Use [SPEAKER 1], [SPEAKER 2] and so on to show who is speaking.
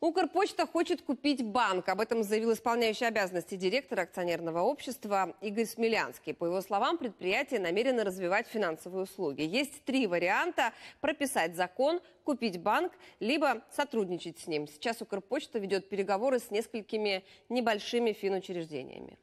[SPEAKER 1] Укрпочта хочет купить банк. Об этом заявил исполняющий обязанности директора акционерного общества Игорь Смелянский. По его словам, предприятие намерено развивать финансовые услуги. Есть три варианта – прописать закон, купить банк, либо сотрудничать с ним. Сейчас Укрпочта ведет переговоры с несколькими небольшими финучреждениями.